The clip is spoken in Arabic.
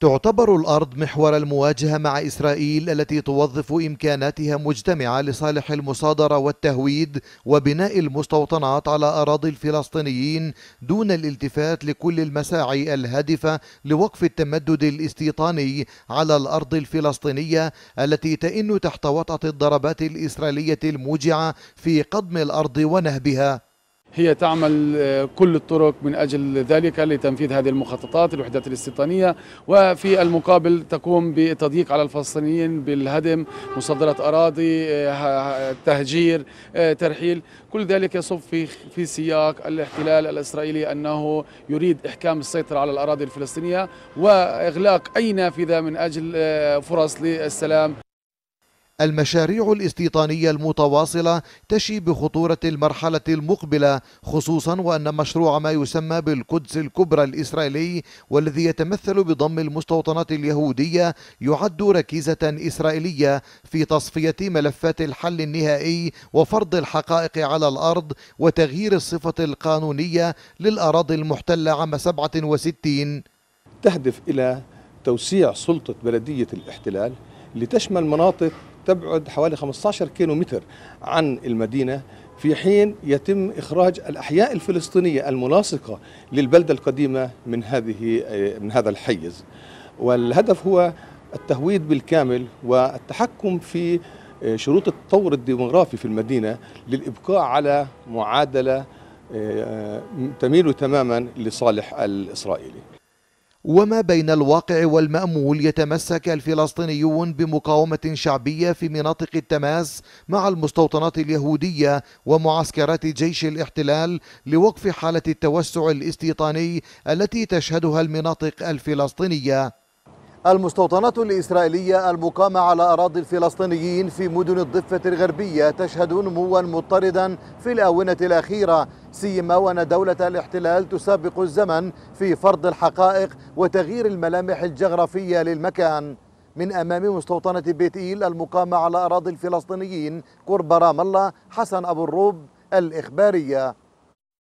تعتبر الأرض محور المواجهة مع إسرائيل التي توظف إمكاناتها مجتمعة لصالح المصادرة والتهويد وبناء المستوطنات على أراضي الفلسطينيين دون الالتفات لكل المساعي الهادفة لوقف التمدد الاستيطاني على الأرض الفلسطينية التي تئن تحت وطأة الضربات الإسرائيلية الموجعة في قضم الأرض ونهبها هي تعمل آه، كل الطرق من أجل ذلك لتنفيذ هذه المخططات الوحدات الاستيطانية وفي المقابل تقوم بتضييق على الفلسطينيين بالهدم مصادرة أراضي آه، تهجير آه، ترحيل كل ذلك يصب في في سياق الاحتلال الإسرائيلي أنه يريد إحكام السيطرة على الأراضي الفلسطينية وإغلاق أي نافذة من أجل فرص للسلام المشاريع الاستيطانية المتواصلة تشي بخطورة المرحلة المقبلة خصوصا وأن مشروع ما يسمى بالقدس الكبرى الإسرائيلي والذي يتمثل بضم المستوطنات اليهودية يعد ركيزة إسرائيلية في تصفية ملفات الحل النهائي وفرض الحقائق على الأرض وتغيير الصفة القانونية للأراضي المحتلة عام 67 تهدف إلى توسيع سلطة بلدية الاحتلال لتشمل مناطق تبعد حوالي 15 كيلو متر عن المدينة في حين يتم إخراج الأحياء الفلسطينية الملاصقة للبلدة القديمة من هذه من هذا الحيز والهدف هو التهويد بالكامل والتحكم في آه، شروط التطور الديموغرافي في المدينة للإبقاء على معادلة آه، تميل تماما لصالح الإسرائيلي وما بين الواقع والمأمول يتمسك الفلسطينيون بمقاومة شعبية في مناطق التماس مع المستوطنات اليهودية ومعسكرات جيش الاحتلال لوقف حالة التوسع الاستيطاني التي تشهدها المناطق الفلسطينية المستوطنات الإسرائيلية المقامة على أراضي الفلسطينيين في مدن الضفة الغربية تشهد نموا مضطردا في الآونة الأخيرة سيما وأن دولة الاحتلال تسابق الزمن في فرض الحقائق وتغيير الملامح الجغرافية للمكان من أمام مستوطنة بيت إيل المقامة على أراضي الفلسطينيين قرب رام الله حسن أبو الروب الإخبارية